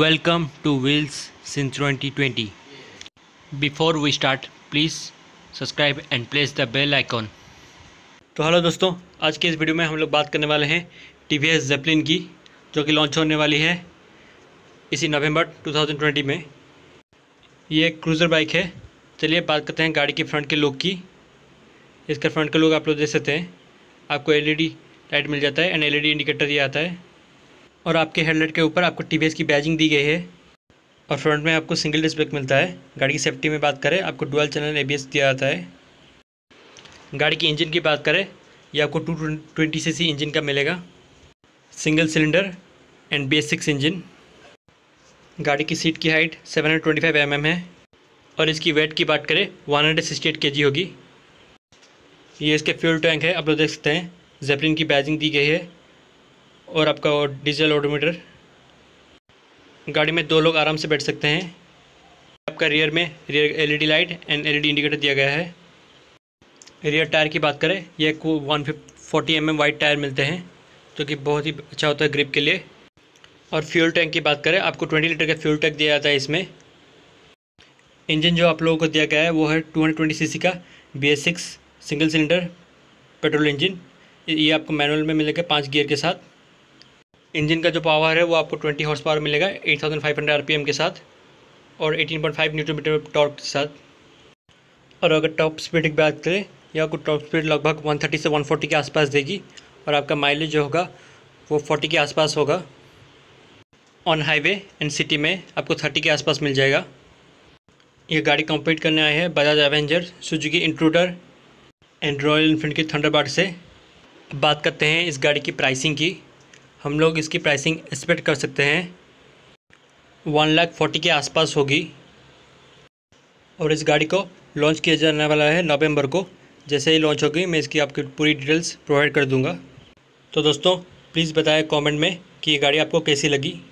Welcome to Wheels since 2020. Before we start, please subscribe and press the bell icon. तो hello दोस्तों आज के इस वीडियो में हम लोग बात करने वाले हैं टी वी एस जेपलिन की जो कि लॉन्च होने वाली है इसी नवंबर 2020 में ये एक क्रूज़र बाइक है चलिए बात करते हैं गाड़ी के फ्रंट के लुक की इसका फ्रंट का लुक आप लोग देख सकते हैं आपको एलईडी लाइट e मिल जाता है एंड एलईडी इंडिकेटर ये आता है और आपके हेडलाइट के ऊपर आपको टी की बैजिंग दी गई है और फ्रंट में आपको सिंगल डिस्क ब्रेक मिलता है गाड़ी की सेफ्टी में बात करें आपको डुअल चैनल ए दिया जाता है गाड़ी की इंजन की बात करें ये आपको टू ट्वेंटी सी इंजन का मिलेगा single cylinder and B six engine गाड़ी की सीट की हाइट 725 हंड्रेड mm है और इसकी वेट की बात करें 168 हंड्रेड होगी ये इसके फ्यूल टैंक है आप लोग देख सकते हैं जेपलिन की बैजिंग दी गई है और आपका डीजल ऑडोमीटर गाड़ी में दो लोग आराम से बैठ सकते हैं आपका रियर में rear LED light and LED indicator दिया गया है रियर टायर की बात करें यह one fifty M M wide tyre मिलते हैं जो कि बहुत ही अच्छा होता है ग्रिप के लिए और फ्यूल टैंक की बात करें आपको ट्वेंटी लीटर का फ्यूल टैंक दिया जाता है इसमें इंजन जो आप लोगों को दिया गया है वो है टू सीसी का B S six single cylinder petrol engine ये आपको मैनुअल में मिलेगा पाँच गियर के साथ इंजन का जो पावर है वो आपको 20 हॉर्स पावर मिलेगा 8500 आरपीएम के साथ और 18.5 न्यूटन मीटर टॉर्क के साथ और अगर टॉप स्पीड की बात करें यह आपको टॉप स्पीड लगभग 130 से 140 के आसपास देगी और आपका माइलेज जो होगा वो 40 के आसपास होगा ऑन हाईवे एंड सिटी में आपको 30 के आसपास मिल जाएगा ये गाड़ी कम्पीट करने आए हैं Bajaj Avenger Suzuki Intruder and Royal Enfield के थंडरबार्ड से बात करते हैं इस गाड़ी की प्राइसिंग की हम लोग इसकी प्राइसिंग एक्सपेक्ट कर सकते हैं वन लाख फोर्टी के आसपास होगी और इस गाड़ी को लॉन्च किया जाने वाला है नवंबर को जैसे ही लॉन्च होगी मैं इसकी आपकी पूरी डिटेल्स प्रोवाइड कर दूंगा तो दोस्तों प्लीज़ बताएं कमेंट में कि ये गाड़ी आपको कैसी लगी